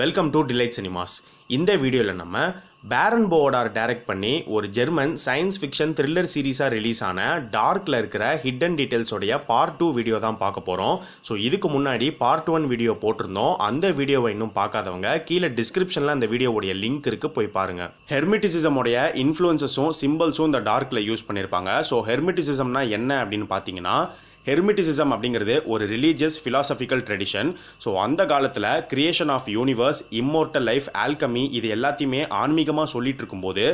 welcome to delight cinemas இந்த வீடியோவில் நம்ம பேரன் போவோடார் டைரக்ட் பண்ணி ஒரு ஜெர்மன் சயின்ஸ் ஃபிக்ஷன் த்ரில்லர் சீரீஸாக ரிலீஸ் ஆன டார்க்கில் இருக்கிற ஹிட்டன் டீட்டெயில்ஸோடைய பார்ட் டூ வீடியோ தான் பார்க்க போகிறோம் ஸோ இதுக்கு முன்னாடி பார்ட் ஒன் வீடியோ போட்டிருந்தோம் அந்த வீடியோவை இன்னும் பார்க்காதவங்க கீழே டிஸ்கிரிப்ஷனில் அந்த வீடியோவுடைய லிங்க் இருக்குது போய் பாருங்கள் ஹெர்மிட்டிசிசமோடைய இன்ஃப்ளூயன்சஸும் சிம்பிள்ஸும் இந்த டார்க்கில் யூஸ் பண்ணியிருப்பாங்க ஸோ ஹெர்மிட்டிசிசம்னா என்ன அப்படின்னு பார்த்தீங்கன்னா ஹெர்மிட்டிசிசம் அப்படிங்கிறது ஒரு ரிலீஜியஸ் ஃபிலாசபிக்கல் ட்ரெடிஷன் ஸோ அந்த காலத்தில் creation of universe immortal life alchemy இது எல்லாத்தையுமே ஆன்மீகமாக சொல்லிட்டு இருக்கும்போது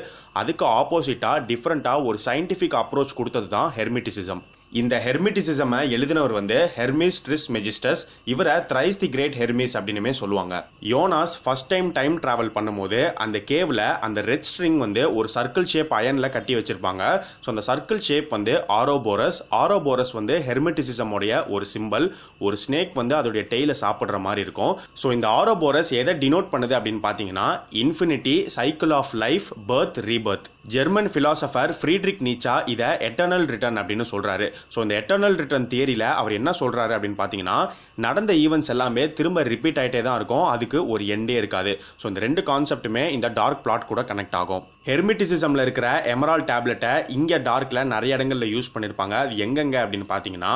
அதுக்கு ஆப்போசிட்டாக டிஃப்ரெண்ட்டாக ஒரு சயின்டிஃபிக் அப்ரோச் கொடுத்தது தான் ஹெர்மிட்டிசிசம் இந்த ஹெர்மிட்டிசிசமை எழுதினவர் வந்து ஹெர்மிஸ் ட்ரிஸ் மெஜிஸ்டர்ஸ் இவரை த்ரைஸ் தி கிரேட் ஹெர்மிஸ் அப்படின்னுமே சொல்லுவாங்க Jonas first time time travel பண்ணும்போது அந்த கேவில் அந்த ரெட் ஸ்ட்ரிங் வந்து ஒரு சர்க்கிள் ஷேப் அயனில் கட்டி வச்சிருப்பாங்க ஸோ அந்த சர்க்கிள் ஷேப் வந்து ஆரோபோரஸ் ஆரோபோரஸ் வந்து ஹெர் ஹெர்மெட்டிசிசமோடைய ஒரு சிம்பல் ஒரு ஸ்னேக் வந்து அதோடைய டெய்ல சாப்பிட்ற மாதிரி இருக்கும் ஸோ இந்த ஆரோபோரஸ் எதை டினோட் பண்ணுது அப்படின்னு பார்த்தீங்கன்னா infinity cycle of life birth rebirth German philosopher Friedrich Nietzsche இதை எட்டர்னல் ரிட்டர்ன் அப்படின்னு சொல்கிறாரு ஸோ இந்த எட்டர்னல் ரிட்டர்ன் தியரியில் அவர் என்ன சொல்கிறாரு அப்படின்னு பார்த்தீங்கன்னா நடந்த ஈவெண்ட்ஸ் எல்லாமே திரும்ப ரிப்பீட் ஆகிட்டே தான் இருக்கும் அதுக்கு ஒரு எண்டே இருக்காது ஸோ இந்த ரெண்டு கான்செப்ட்டுமே இந்த டார்க் பிளாட் கூட கனெக்ட் ஆகும் ஹெர்மிட்டிசிசமில் இருக்கிற எமரால் டேப்லெட்டை இங்கே டார்க்கில் நிறைய இடங்களில் யூஸ் பண்ணியிருப்பாங்க அது எங்கெங்கே அப்படின்னு பார்த்தீங்கன்னா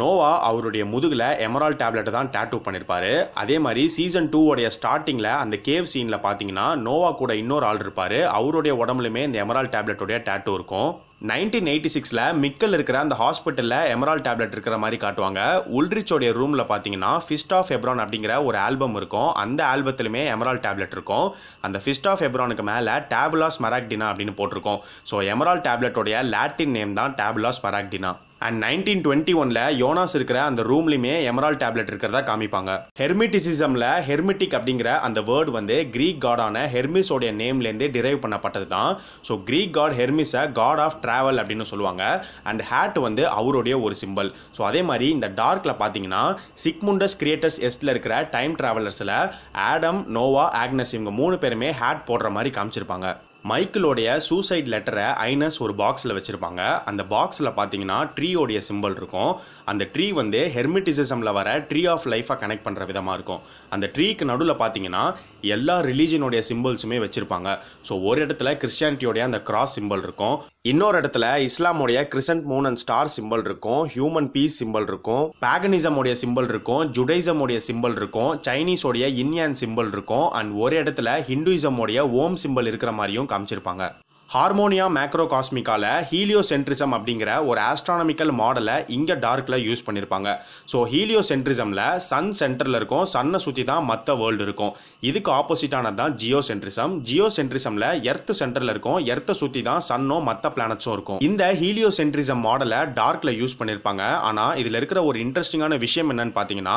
நோவா அவருடைய முதுகில் எமரால் டேப்லெட்டை தான் டேட்டூ பண்ணியிருப்பார் அதே மாதிரி சீசன் டூவோடைய ஸ்டார்டிங்கில் அந்த கேவ் சீனில் பார்த்தீங்கன்னா நோவா கூட இன்னொரு ஆள் இருப்பார் அவருடைய உடம்புலையுமே இந்த எமரால் டேப்லெட்டுடைய டேட்டூ இருக்கும் நைன்டீன் எயிட்டி சிக்ஸில் மிக்கல் இருக்கிற அந்த ஹாஸ்பிட்டலில் எமரால் டேப்லெட் இருக்கிற மாதிரி காட்டுவாங்க உல்ரிச்சோடைய ரூமில் பார்த்தீங்கன்னா ஃபிஸ்ட் ஆஃப் எப்ரான் அப்படிங்கிற ஒரு ஆல்பம் இருக்கும் அந்த ஆல்பத்துலையுமே எமரால் டேப்லெட் இருக்கும் அந்த ஃபிஸ்ட் ஆஃப் எப்ரானுக்கு மேலே டேபுலாஸ் மராக்டினா அப்படின்னு போட்டிருக்கோம் ஸோ எமரால் டேப்லெட்டோடைய லாட்டின் நேம் தான் Tabula Smaragdina and nineteen twenty ஒன்ல யோனாஸ் இருக்கிற அந்த ரூம்லையுமே எமரால் டேப்லெட் இருக்கிறதா காமிப்பாங்க ஹெர்மிட்டிசிசம்ல ஹெர்மிட்டிக் அப்படிங்கிற அந்த வேர்ட் வந்து கிரீக் காடான ஹெர்மிஸோடைய நேம்லேருந்து டிரைவ் பண்ணப்பட்டது தான் ஸோ கிரீக் காட் ஹெர்மிஸை காட் ஆஃப் ட்ராவல் அப்படின்னு சொல்லுவாங்க அண்ட் ஹேட் வந்து அவருடைய ஒரு சிம்பிள் ஸோ அதே மாதிரி இந்த டார்க்கில் பார்த்தீங்கன்னா சிக்முண்டஸ் கிரியேட்டர்ஸ் எஸ்டில் இருக்கிற டைம் ட்ராவலர்ஸில் ஆடம் நோவா ஆக்னஸ் இவங்க மூணு பேருமே ஹேட் போடுற மாதிரி காமிச்சிருப்பாங்க மைக்கிளோடைய சூசைட் லெட்டரை ஐனஸ் ஒரு பாக்ஸில் வச்சுருப்பாங்க அந்த பாக்ஸில் பார்த்தீங்கன்னா ட்ரீயோடைய சிம்பிள் இருக்கும் அந்த ட்ரீ வந்து ஹெர்மிட்டிசிசமில் வர ட்ரீ ஆஃப் லைஃபை கனெக்ட் பண்ணுற விதமாக இருக்கும் அந்த ட்ரீக்கு நடுவில் பார்த்தீங்கன்னா எல்லா ரிலீஜனுடைய சிம்பிள்ஸுமே வச்சுருப்பாங்க ஸோ ஒரு இடத்துல கிறிஸ்டியானிட்டியோடைய அந்த கிராஸ் சிம்பிள் இருக்கும் இன்னொரு இடத்துல இஸ்லாமுடைய crescent moon and star symbol இருக்கும் ஹியூமன் பீஸ் சிம்பிள் இருக்கும் பேகனிசமுடைய சிம்பிள் இருக்கும் ஜுடைசமுடைய சிம்பிள் இருக்கும் சைனீஸோடைய இன்யான் சிம்பிள் இருக்கும் அண்ட் ஒரு இடத்துல ஹிந்துயிசமுடைய ஓம் சிம்பிள் இருக்கிற மாதிரியும் காமிச்சிருப்பாங்க ஹார்மோனியா மேக்ரோ ஹீலியோ ஹீலியோசென்ட்ரிசம் அப்படிங்கிற ஒரு ஆஸ்ட்ரானமிக்கல் மாடலை இங்கே டார்க்கில் யூஸ் பண்ணியிருப்பாங்க ஸோ ஹீலியோசென்ட்ரிசமில் சன் சென்டரில் இருக்கும் சன்னை சுற்றி தான் மற்ற வேர்ல்டு இருக்கும் இதுக்கு ஆப்போசிட்டானது தான் ஜியோ சென்ட்ரிசம் ஜியோ சென்ட்ரிசமில் எர்த் சென்டரில் இருக்கும் எர்த்தை சுற்றி தான் சன்னும் மற்ற பிளானட்ஸும் இருக்கும் இந்த ஹீலியோசென்ட்ரிசம் மாடலை டார்க்கில் யூஸ் பண்ணியிருப்பாங்க ஆனால் இதில் இருக்கிற ஒரு இன்ட்ரெஸ்டிங்கான விஷயம் என்னன்னு பார்த்தீங்கன்னா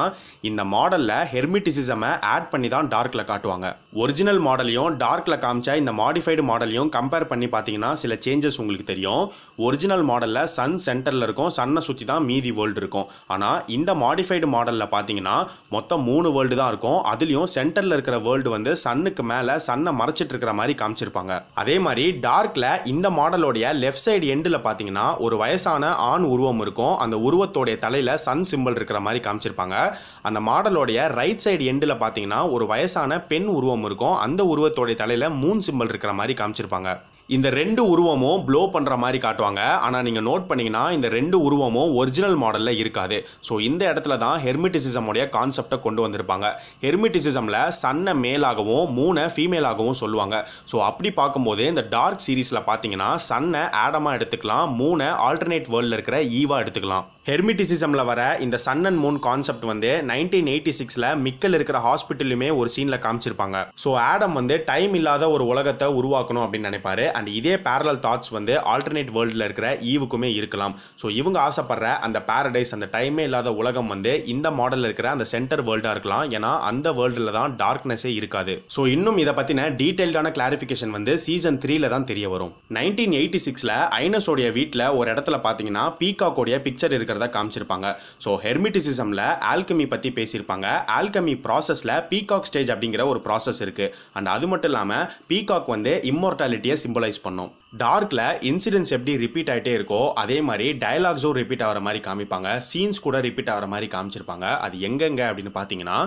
இந்த மாடலில் ஹெர்மிட்டிசிசமை ஆட் பண்ணி தான் டார்க்கில் காட்டுவாங்க ஒரிஜினல் மாடலையும் டார்க்கில் காமிச்சா இந்த மாடிஃபைடு மாடலையும் கம்பேர் பண்ணி பண்ணி பார்த்தீங்கன்னா சில சேஞ்சஸ் உங்களுக்கு தெரியும் ஒரிஜினல் மாடலில் சன் சென்டரில் இருக்கும் சன்னை சுற்றி தான் மீதி வேர்ல்டு இருக்கும் ஆனால் இந்த மாடிஃபைடு மாடலில் பார்த்தீங்கன்னா மொத்தம் மூணு வேர்ல்டு தான் இருக்கும் அதுலேயும் சென்டரில் இருக்கிற வேர்ல்டு வந்து சன்னுக்கு மேலே சன்னை மறைச்சிட்டு இருக்கிற மாதிரி காமிச்சிருப்பாங்க அதே மாதிரி டார்க்கில் இந்த மாடலோடைய லெஃப்ட் சைடு எண்டில் பார்த்தீங்கன்னா ஒரு வயசான ஆண் உருவம் இருக்கும் அந்த உருவத்தோடைய தலையில் சன் சிம்பிள் இருக்கிற மாதிரி காமிச்சிருப்பாங்க அந்த மாடலோடைய ரைட் சைடு எண்டில் பார்த்தீங்கன்னா ஒரு வயசான பெண் உருவம் இருக்கும் அந்த உருவத்தோடைய தலையில் மூன் சிம்பிள் இருக்கிற மாதிரி காமிச்சிருப்பாங்க இந்த ரெண்டு உருவமும் ப்ளோ பண்ணுற மாதிரி காட்டுவாங்க ஆனால் நீங்கள் நோட் பண்ணிங்கன்னா இந்த ரெண்டு உருவமும் ஒரிஜினல் மாடலில் இருக்காது ஸோ இந்த இடத்துல தான் ஹெர்மிட்டிசிசமுடைய கான்செப்டை கொண்டு வந்திருப்பாங்க ஹெர்மிட்டிசிசமில் சன்னை மேலாகவும் மூனை ஃபீமேலாகவும் சொல்லுவாங்க ஸோ அப்படி பார்க்கும்போது இந்த டார்க் சீரீஸில் பார்த்தீங்கன்னா சன்னை ஆடமாக எடுத்துக்கலாம் மூணை ஆல்டர்னேட் வேர்ல்டில் இருக்கிற ஈவாக எடுத்துக்கலாம் ஹெர்மிட்டிசிசமில் வர இந்த சன் அண்ட் மூன் கான்செப்ட் வந்து நைன்டீன் எயிட்டி சிக்ஸில் மிக்கல் இருக்கிற ஹாஸ்பிட்டலுமே ஒரு சீனில் காமிச்சிருப்பாங்க ஸோ ஆடம் வந்து டைம் இல்லாத ஒரு உலகத்தை உருவாக்கணும் அப்படின்னு நினைப்பாரு அண்ட் இதே பேரலல் தாட்ஸ் வந்து ஆல்டர்னேட் வேர்ல்டில் இருக்கிற ஈவுக்குமே இருக்கலாம் ஸோ இவங்க ஆசைப்படுற அந்த பேரடைஸ் அந்த டைமே இல்லாத உலகம் வந்து இந்த மாடலில் இருக்கிற அந்த சென்டர் வேர்ல்டாக இருக்கலாம் ஏன்னா அந்த வேர்ல்டில் தான் டார்க்னஸே இருக்காது ஸோ இன்னும் இதை பற்றின டீட்டெயில்டான கிளாரிஃபிகேஷன் வந்து சீசன் த்ரீல தான் தெரிய வரும் நைன்டீன் எயிட்டி சிக்ஸில் ஐனஸோடைய வீட்டில் ஒரு இடத்துல பார்த்தீங்கன்னா பீகாக்கோடைய பிக்சர் இருக்கிறத காமிச்சிருப்பாங்க ஸோ ஹெர்மிட்டிசிசமில் ஆல்கமி பற்றி பேசியிருப்பாங்க ஆல்கமி ப்ராசஸில் பீகாக் ஸ்டேஜ் அப்படிங்கிற ஒரு ப்ராசஸ் இருக்குது அண்ட் அது மட்டும் இல்லாமல் பீகாக் வந்து இம்மோர்டாலிட்டியை சிம்பிளை அனலைஸ் பண்ணோம் டார்க்ல இன்சிடென்ட்ஸ் எப்படி ரிப்பீட் ஆகிட்டே இருக்கோ அதே மாதிரி டயலாக்ஸும் ரிப்பீட் ஆகிற மாதிரி காமிப்பாங்க சீன்ஸ் கூட ரிப்பீட் ஆகிற மாதிரி காமிச்சிருப்பாங்க அது எங்கெங்க அப்படின்னு பார்த்தீங்கன்னா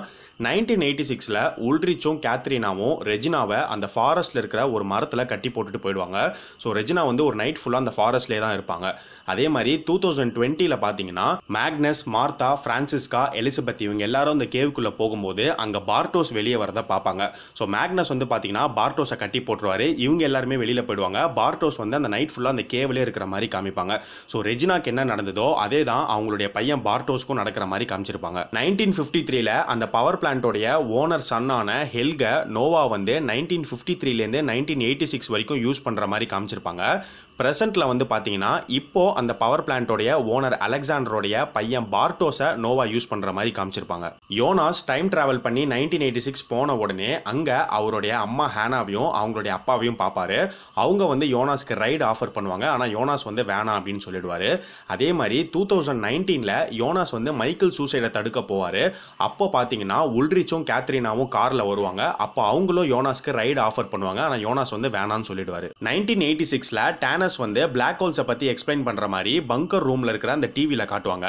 நைன்டீன் எயிட்டி சிக்ஸில் உல்ரிச்சும் கேத்ரினாவும் ரெஜினாவை அந்த ஃபாரஸ்ட்டில் இருக்கிற ஒரு மரத்தில் கட்டி போட்டுட்டு போயிடுவாங்க ஸோ ரெஜினா வந்து ஒரு நைட் ஃபுல்லாக அந்த ஃபாரஸ்ட்லேயே தான் இருப்பாங்க அதே மாதிரி டூ தௌசண்ட் டுவெண்ட்டியில் பார்த்தீங்கன்னா மேக்னஸ் மார்த்தா ஃப்ரான்சிஸ்கா எலிசபெத் இவங்க எல்லாரும் அந்த கேவுக்குள்ளே போகும்போது அங்கே பார்டோஸ் வெளியே வரதை பார்ப்பாங்க ஸோ மேக்னஸ் வந்து பார்த்தீங்கன்னா பார்டோஸை கட்டி போட்டுருவாரு இவங்க எல்லாருமே வெளியில் போய் போயிடுவாங்க பார்டோஸ் வந்து அந்த நைட் ஃபுல்லாக அந்த கேவலே இருக்கிற மாதிரி காமிப்பாங்க ஸோ ரெஜினாக்கு என்ன நடந்ததோ அதே தான் அவங்களுடைய பையன் பார்டோஸ்க்கும் நடக்கிற மாதிரி காமிச்சிருப்பாங்க நைன்டீன் ஃபிஃப்டி த்ரீல அந்த பவர் பிளான்ட்டோடைய ஓனர் சன்னான ஹெல்க நோவா வந்து நைன்டீன் ஃபிஃப்டி த்ரீலேருந்து நைன்டீன் எயிட்டி சிக்ஸ் வரைக்கும் யூஸ் பண்ணுற மாதிரி காமிச்சிருப்பாங்க ப்ரெசென்ட்டில் வந்து பார்த்தீங்கன்னா இப்போது அந்த பவர் பிளான்ட்டோடைய ஓனர் அலெக்சாண்டரோடைய பையன் பார்டோஸை நோவா யூஸ் பண்ணுற மாதிரி காமிச்சிருப்பாங்க யோனாஸ் டைம் ட்ராவல் பண்ணி நைன்டீன் எயிட்டி சிக்ஸ் போன உடனே அங்கே அவருடைய அம்மா ஹேனாவையும் அவங்களுடைய அப்பாவையும் பார்ப்பாரு அவங்க வந்து யோனாஸ்க்கு ரைடு ஆஃபர் பண்ணுவாங்க ஆனால் யோனாஸ் வந்து வேணாம் அப்படின்னு சொல்லிடுவார் அதே மாதிரி டூ தௌசண்ட் நைன்டீனில் யோனாஸ் வந்து மைக்கேல் சூசைடை தடுக்க போவார் அப்போ பார்த்தீங்கன்னா உல்ரிச்சும் கேத்ரினாவும் காரில் வருவாங்க அப்போ அவங்களும் யோனாஸ்க்கு ரைடு ஆஃபர் பண்ணுவாங்க ஆனால் யோனாஸ் வந்து வேணான்னு சொல்லிடுவார் நைன்டீன் எயிட்டி சிக்ஸில் டேனஸ் வந்து பிளாக் ஹோல்ஸை பற்றி எக்ஸ்பிளைன் பண்ணுற மாதிரி பங்கர் ரூமில் இருக்கிற அந்த டிவியில் காட்டுவாங்க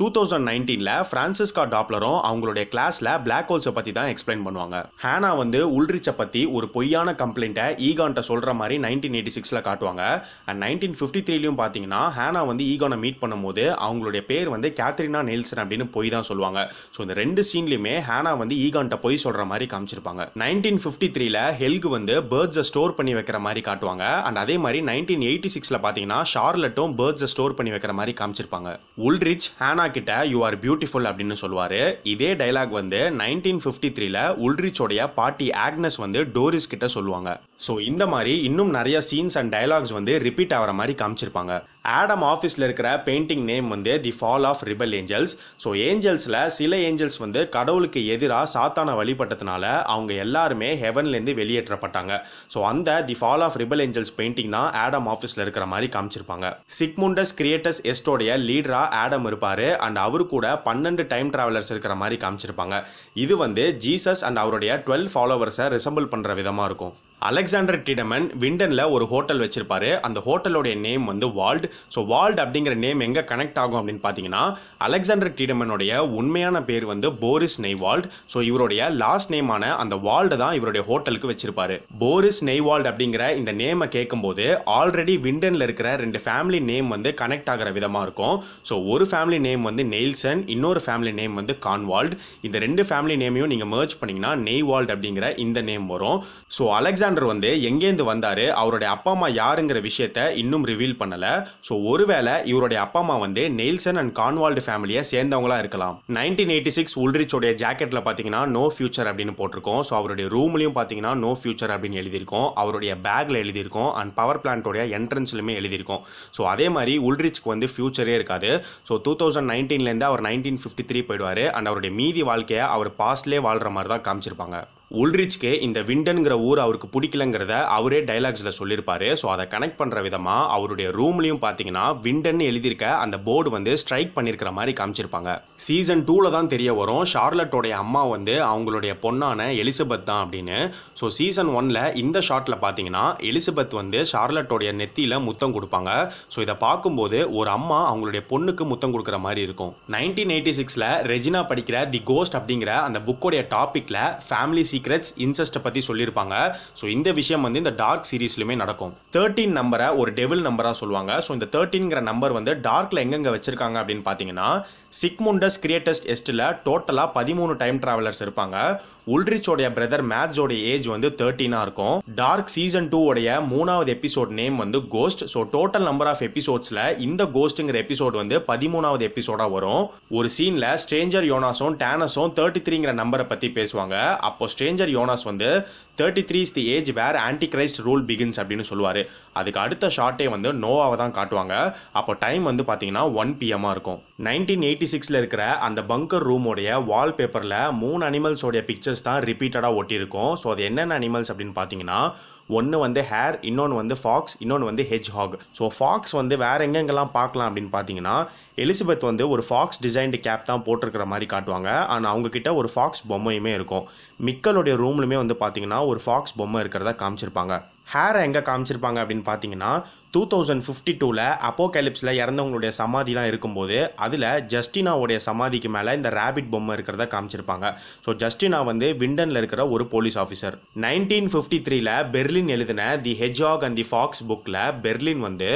டூ தௌசண்ட் நைன்டீனில் ஃப்ரான்சிஸ்கா டாப்லரும் அவங்களுடைய கிளாஸில் பிளாக் ஹோல்ஸை பற்றி தான் எக்ஸ்பிளைன் பண்ணுவாங்க ஹேனா வந்து உல்ரிச்சை பற்றி ஒரு பொய்யான கம்ப்ளைண்ட்டை ஈகான்ட்ட சொல்கிற மாதிரி நைன்டீன் எயிட்டி சிக்ஸில் காட்டுவாங்க அண்ட் நைன்டீன் ஃபிஃப்டி த்ரீலையும் பார்த்தீங்கன்னா ஹேனா வந்து ஈகானை மீட் பண்ணும்போது அவங்களுடைய பேர் வந்து கேத்ரினா நெல்சன் அப்படின்னு பொய் தான் சொல்லுவாங்க ஸோ இந்த ரெண்டு சீன்லையுமே ஹேனா வந்து ஈகான்ட்ட பொய் சொல்கிற மாதிரி காமிச்சிருப்பாங்க நைன்டீன் ஃபிஃப்டி த்ரீல ஹெல்கு வந்து பேர்ட்ஸை ஸ்டோர் பண்ணி வைக்கிற மாதிரி காட்டுவாங்க அண்ட் அதே மாதிரி நைன்டீன் எயிட்டி சிக்ஸில் பார்த்தீங்கன்னா ஷார்லட்டும் பேர்ட்ஸை ஸ்டோர் பண்ணி வைக்கிற மாதிரி காமிச்சிருப்பாங்க உல்ரிச் ஹேனா மடோனா கிட்ட யூ ஆர் பியூட்டிஃபுல் அப்படின்னு சொல்லுவார் இதே டைலாக் வந்து நைன்டீன் ஃபிஃப்டி த்ரீல உல்ரிச்சோடைய பாட்டி ஆக்னஸ் வந்து டோரிஸ் கிட்ட சொல்லுவாங்க ஸோ இந்த மாதிரி இன்னும் நிறைய சீன்ஸ் அண்ட் டைலாக்ஸ் வந்து ரிப்பீட் ஆகிற மாதிரி காமிச்சிருப்பாங்க ஆடம் ஆஃபீஸில் இருக்கிற பெயிண்டிங் நேம் வந்து the fall of rebel angels so ஏஞ்சல்ஸில் சில ஏஞ்சல்ஸ் வந்து கடவுளுக்கு எதிராக சாத்தான வழிபட்டதுனால அவங்க எல்லாருமே ஹெவன்லேருந்து வெளியேற்றப்பட்டாங்க ஸோ அந்த the fall of rebel angels painting தான் ஆடம் ஆஃபீஸில் இருக்கிற மாதிரி காமிச்சிருப்பாங்க சிக்முண்டஸ் கிரியேட்டர்ஸ் எஸ்டோடைய லீடராக ஆடம் இருப்பார் அண்ட் அவரு கூட பன்னெண்டு டைம் ட்ராவலர்ஸ் இருக்கிற மாதிரி காமிச்சிருப்பாங்க இது வந்து ஜீசஸ் அண்ட் அவருடைய டுவெல் ஃபாலோவர்ஸை ரிசம்பிள் பண்ணுற விதமாக இருக்கும் அலெக்சாண்டர் டிடமன் விண்டனில் ஒரு ஹோட்டல் வச்சிருப்பாரு அந்த ஹோட்டலோடைய நேம் வந்து வால்ட் ஸோ வால்ட் அப்படிங்கிற நேம் எங்கே கனெக்ட் ஆகும் அப்படின்னு பார்த்தீங்கன்னா அலெக்சாண்டர் டிடமனுடைய உண்மையான பேர் வந்து போரிஸ் வால்ட் ஸோ இவருடைய லாஸ்ட் நேமான அந்த வால்டு தான் இவருடைய ஹோட்டலுக்கு வச்சிருப்பாரு போரிஸ் நெய்வால்ட் அப்படிங்கிற இந்த நேமை கேட்கும்போது ஆல்ரெடி விண்டனில் இருக்கிற ரெண்டு ஃபேமிலி நேம் வந்து கனெக்ட் ஆகிற விதமாக இருக்கும் ஸோ ஒரு ஃபேமிலி நேம் வந்து நெய்ல்சன் இன்னொரு ஃபேமிலி நேம் வந்து கான்வால்ட் இந்த ரெண்டு ஃபேமிலி நேமையும் நீங்கள் மேர்ச் பண்ணிங்கன்னா வால்ட் அப்படிங்கிற இந்த நேம் வரும் ஸோ அலெக்சாண்டர் அலெக்சாண்டர் வந்து எங்கேருந்து வந்தார் அவருடைய அப்பா அம்மா யாருங்கிற விஷயத்த இன்னும் ரிவீல் பண்ணலை ஸோ ஒருவேளை இவருடைய அப்பா அம்மா வந்து நெல்சன் அண்ட் கான்வால்டு ஃபேமிலியை சேர்ந்தவங்களா இருக்கலாம் நைன்டீன் எயிட்டி சிக்ஸ் உல்ரிச்சோடைய ஜாக்கெட்டில் பார்த்தீங்கன்னா நோ ஃபியூச்சர் அப்படின்னு போட்டிருக்கோம் ஸோ அவருடைய ரூம்லையும் பார்த்தீங்கன்னா நோ ஃபியூச்சர் அப்படின்னு எழுதியிருக்கோம் அவருடைய பேக்கில் எழுதியிருக்கோம் அண்ட் பவர் பிளான்ட்டோடைய என்ட்ரன்ஸ்லையுமே எழுதியிருக்கோம் ஸோ அதே மாதிரி உல்ரிச்சுக்கு வந்து ஃபியூச்சரே இருக்காது ஸோ டூ தௌசண்ட் நைன்டீன்லேருந்து அவர் நைன்டீன் ஃபிஃப்டி த்ரீ போயிடுவார் அண்ட் அவருடைய மீதி வாழ்க்கையை அவர் பாஸ்ட்லேயே வாழ்கிற மாதிரி தான் காமிச்சிருப்பாங்க உல்ரிச்கே இந்த விண்டனுங்கிற ஊர் அவருக்கு பிடிக்கலங்கிறத அவரே டைலாக்ஸில் சொல்லியிருப்பாரு ஸோ அதை கனெக்ட் பண்ணுற விதமாக அவருடைய ரூம்லையும் பார்த்தீங்கன்னா விண்டன் எழுதியிருக்க அந்த போர்டு வந்து ஸ்ட்ரைக் பண்ணியிருக்கிற மாதிரி காமிச்சிருப்பாங்க சீசன் டூவில் தான் தெரிய வரும் ஷார்லட்டோடைய அம்மா வந்து அவங்களுடைய பொண்ணான எலிசபெத் தான் அப்படின்னு ஸோ சீசன் ஒனில் இந்த ஷாட்டில் பார்த்தீங்கன்னா எலிசபெத் வந்து ஷார்லட்டோடைய நெத்தியில் முத்தம் கொடுப்பாங்க ஸோ இதை பார்க்கும்போது ஒரு அம்மா அவங்களுடைய பொண்ணுக்கு முத்தம் கொடுக்குற மாதிரி இருக்கும் நைன்டீன் எயிட்டி சிக்ஸில் ரெஜினா படிக்கிற தி கோஸ்ட் அப்படிங்கிற அந்த புக்கோடைய டாப்பிக்கில் ஃபேமிலி சீக் சீக்ரெட்ஸ் இன்செஸ்ட்டை பற்றி சொல்லியிருப்பாங்க ஸோ இந்த விஷயம் வந்து இந்த டார்க் சீரீஸ்லையுமே நடக்கும் தேர்ட்டீன் நம்பரை ஒரு டெவில் நம்பராக சொல்லுவாங்க ஸோ இந்த தேர்ட்டீன்கிற நம்பர் வந்து டார்க்கில் எங்கெங்கே வச்சிருக்காங்க அப்படின்னு பார்த்தீங்கன்னா சிக்முண்டஸ் கிரியேட்டஸ்ட் எஸ்ட்டில் டோட்டலாக பதிமூணு டைம் ட்ராவலர்ஸ் இருப்பாங்க உல்ரிச்சோடைய பிரதர் மேட்ஸோடைய ஏஜ் வந்து தேர்ட்டீனாக இருக்கும் டார்க் சீசன் டூ உடைய மூணாவது எபிசோட் நேம் வந்து ghost so total number of எபிசோட்ஸில் இந்த கோஸ்ட்டுங்கிற எபிசோட் வந்து பதிமூணாவது எபிசோடாக வரும் ஒரு சீனில் ஸ்ட்ரேஞ்சர் யோனாஸும் டேனஸும் தேர்ட்டி த்ரீங்கிற நம்பரை பற்றி பேசுவாங்க அப்போ ஸ்ட்ரேஞ்சர் ஸ்ட்ரேஞ்சர் யோனாஸ் வந்து thirty three is the age where Antichrist rule begins அப்படின்னு சொல்லுவார் அதுக்கு அடுத்த ஷார்ட்டே வந்து நோவாவை தான் காட்டுவாங்க அப்போ டைம் வந்து பார்த்தீங்கன்னா ஒன் பிஎம்மாக இருக்கும் நைன்டீன் எயிட்டி சிக்ஸில் இருக்கிற அந்த பங்கர் ரூமோடைய வால்பேப்பரில் மூணு அனிமல்ஸோடைய பிக்சர்ஸ் தான் ரிப்பீட்டடாக ஒட்டியிருக்கும் ஸோ அது என்னென்ன அனிமல்ஸ் அப்படின்னு பார்த்தீங்கன்னா ஒன்று வந்து ஹேர் இன்னொன்று வந்து ஃபாக்ஸ் இன்னொன்று வந்து ஹெஜ் ஹாக் ஸோ ஃபாக்ஸ் வந்து வேறு எங்கெங்கெல்லாம் பார்க்கலாம் அப்படின்னு பார்த்தீங்கன்னா எலிசபெத் வந்து ஒரு ஃபாக்ஸ் டிசைன்டு கேப் தான் போட்டிருக்கிற மாதிரி காட்டுவாங்க ஆனால் அவங்கக்கிட்ட ஒரு ஃபாக்ஸ் பொம்மையுமே இருக்கும் மிக்கல் ஹேரோடைய ரூம்லையுமே வந்து பார்த்தீங்கன்னா ஒரு ஃபாக்ஸ் பொம்மை இருக்கிறதா காமிச்சிருப்பாங்க ஹேரை எங்கே காமிச்சிருப்பாங்க அப்படின்னு பார்த்தீங்கன்னா டூ தௌசண்ட் ஃபிஃப்டி டூவில் அப்போகலிப்ஸில் இறந்தவங்களுடைய சமாதிலாம் இருக்கும்போது அதில் ஜஸ்டினாவுடைய சமாதிக்கு மேலே இந்த ரேபிட் பொம்மை இருக்கிறத காமிச்சிருப்பாங்க ஸோ ஜஸ்டினா வந்து விண்டனில் இருக்கிற ஒரு போலீஸ் ஆஃபீஸர் நைன்டீன் ஃபிஃப்டி த்ரீல பெர்லின் எழுதின the hedgehog and the fox புக்கில் பெர்லின் வந்து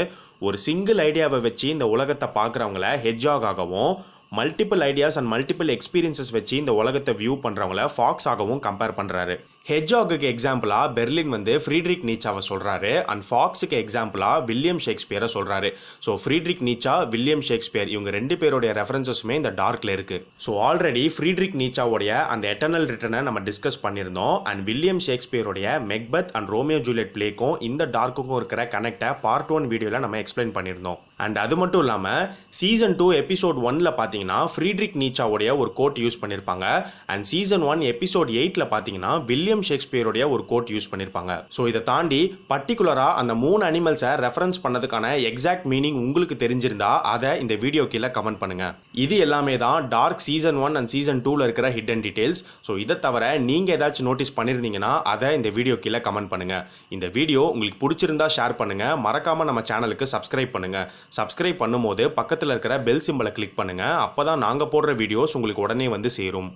ஒரு சிங்கிள் ஐடியாவை வச்சு இந்த உலகத்தை பார்க்குறவங்கள ஆகவும் multiple ideas and multiple experiences வச்சு இந்த உலகத்தை வியூ பண்ணுறவங்கள ஃபாக்ஸ் ஆகவும் கம்பேர் பண்ணுறாரு ஹெஜ்ஜாகுக்கு எக்ஸாம்பிளாக பெர்லின் வந்து ஃப்ரீட்ரிக் நீச்சாவை சொல்கிறாரு அண்ட் ஃபாக்ஸுக்கு எக்ஸாம்பிளாக வில்லியம் ஷேக்ஸ்பியரை சொல்கிறாரு so Friedrich Nietzsche William Shakespeare இவங்க ரெண்டு பேருடைய ரெஃபரன்சஸுமே இந்த டார்க்கில் இருக்குது ஸோ ஆல்ரெடி ஃப்ரீட்ரிக் நீச்சாவுடைய அந்த எட்டர்னல் ரிட்டனை நம்ம டிஸ்கஸ் பண்ணியிருந்தோம் அண்ட் வில்லியம் ஷேக்ஸ்பியருடைய மெக்பத் அண்ட் ரோமியோ ஜூலியட் பிளேக்கும் இந்த டார்க்குக்கும் இருக்கிற கனெக்டை பார்ட் ஒன் வீடியோவில் நம்ம எக்ஸ்பிளைன் பண்ணியிருந்தோம் அண்ட் அது மட்டும் இல்லாமல் சீசன் டூ எபிசோட் ஒனில் பார்த்தீங்கன்னா ஃப்ரீட்ரிக் நீச்சாவுடைய ஒரு கோட் யூஸ் பண்ணியிருப்பாங்க அண்ட் சீசன் ஒன் எபிசோட் எயிட்டில் பார்த்தீங்கன்னா வில்லியம் ஷேக்ஸ்பியருடைய ஒரு கோட் யூஸ் பண்ணியிருப்பாங்க ஸோ இதை தாண்டி பர்டிகுலராக அந்த மூணு அனிமல்ஸை ரெஃபரன்ஸ் பண்ணதுக்கான எக்ஸாக்ட் மீனிங் உங்களுக்கு தெரிஞ்சிருந்தா அதை இந்த வீடியோ கீழே கமெண்ட் பண்ணுங்கள் இது எல்லாமே தான் Dark season one and season டூவில் இருக்கிற அண்ட் டீட்டெயில்ஸ் ஸோ இதை தவிர நீங்கள் ஏதாச்சும் நோட்டீஸ் பண்ணியிருந்தீங்கன்னா அதை இந்த வீடியோ கீழே கமெண்ட் பண்ணுங்கள் இந்த வீடியோ உங்களுக்கு பிடிச்சிருந்தா ஷேர் பண்ணுங்கள் மறக்காமல் நம்ம சேனலுக்கு சப்ஸ்கிரைப் பண்ணுங்கள் சப்ஸ்கிரைப் பண்ணும்போது பக்கத்தில் இருக்கிற பெல் சிம்பலை கிளிக் பண்ணுங்கள் அப்போ தான் நாங்கள் போடுற வீடியோஸ் உங்களுக்கு உடனே வந்து சேரும்